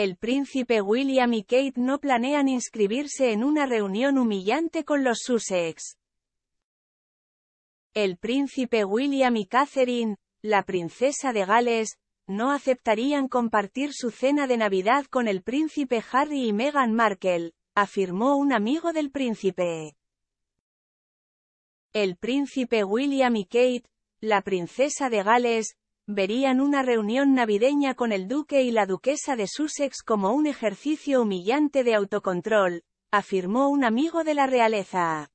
El príncipe William y Kate no planean inscribirse en una reunión humillante con los Sussex. El príncipe William y Catherine, la princesa de Gales, no aceptarían compartir su cena de Navidad con el príncipe Harry y Meghan Markle, afirmó un amigo del príncipe. El príncipe William y Kate, la princesa de Gales, verían una reunión navideña con el duque y la duquesa de Sussex como un ejercicio humillante de autocontrol, afirmó un amigo de la realeza.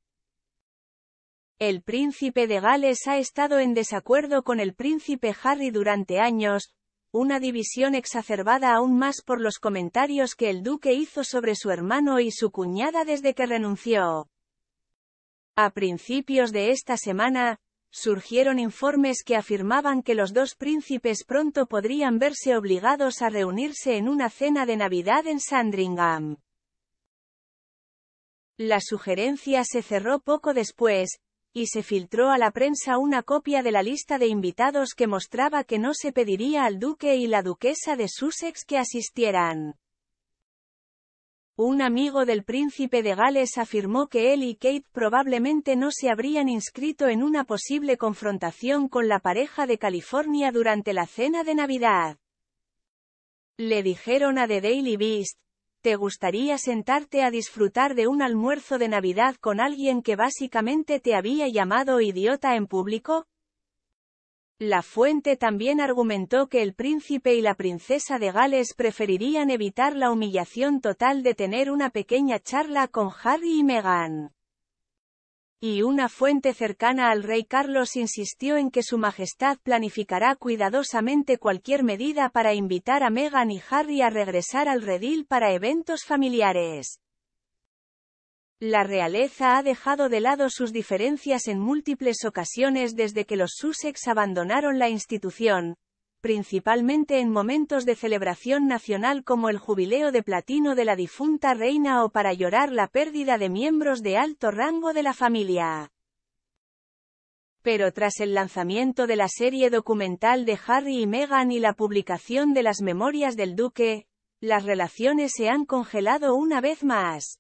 El príncipe de Gales ha estado en desacuerdo con el príncipe Harry durante años, una división exacerbada aún más por los comentarios que el duque hizo sobre su hermano y su cuñada desde que renunció. A principios de esta semana, surgieron informes que afirmaban que los dos príncipes pronto podrían verse obligados a reunirse en una cena de Navidad en Sandringham. La sugerencia se cerró poco después, y se filtró a la prensa una copia de la lista de invitados que mostraba que no se pediría al duque y la duquesa de Sussex que asistieran. Un amigo del príncipe de Gales afirmó que él y Kate probablemente no se habrían inscrito en una posible confrontación con la pareja de California durante la cena de Navidad. Le dijeron a The Daily Beast, ¿te gustaría sentarte a disfrutar de un almuerzo de Navidad con alguien que básicamente te había llamado idiota en público? La fuente también argumentó que el príncipe y la princesa de Gales preferirían evitar la humillación total de tener una pequeña charla con Harry y Meghan. Y una fuente cercana al rey Carlos insistió en que su majestad planificará cuidadosamente cualquier medida para invitar a Meghan y Harry a regresar al redil para eventos familiares. La realeza ha dejado de lado sus diferencias en múltiples ocasiones desde que los Sussex abandonaron la institución, principalmente en momentos de celebración nacional como el jubileo de platino de la difunta reina o para llorar la pérdida de miembros de alto rango de la familia. Pero tras el lanzamiento de la serie documental de Harry y Meghan y la publicación de las memorias del duque, las relaciones se han congelado una vez más.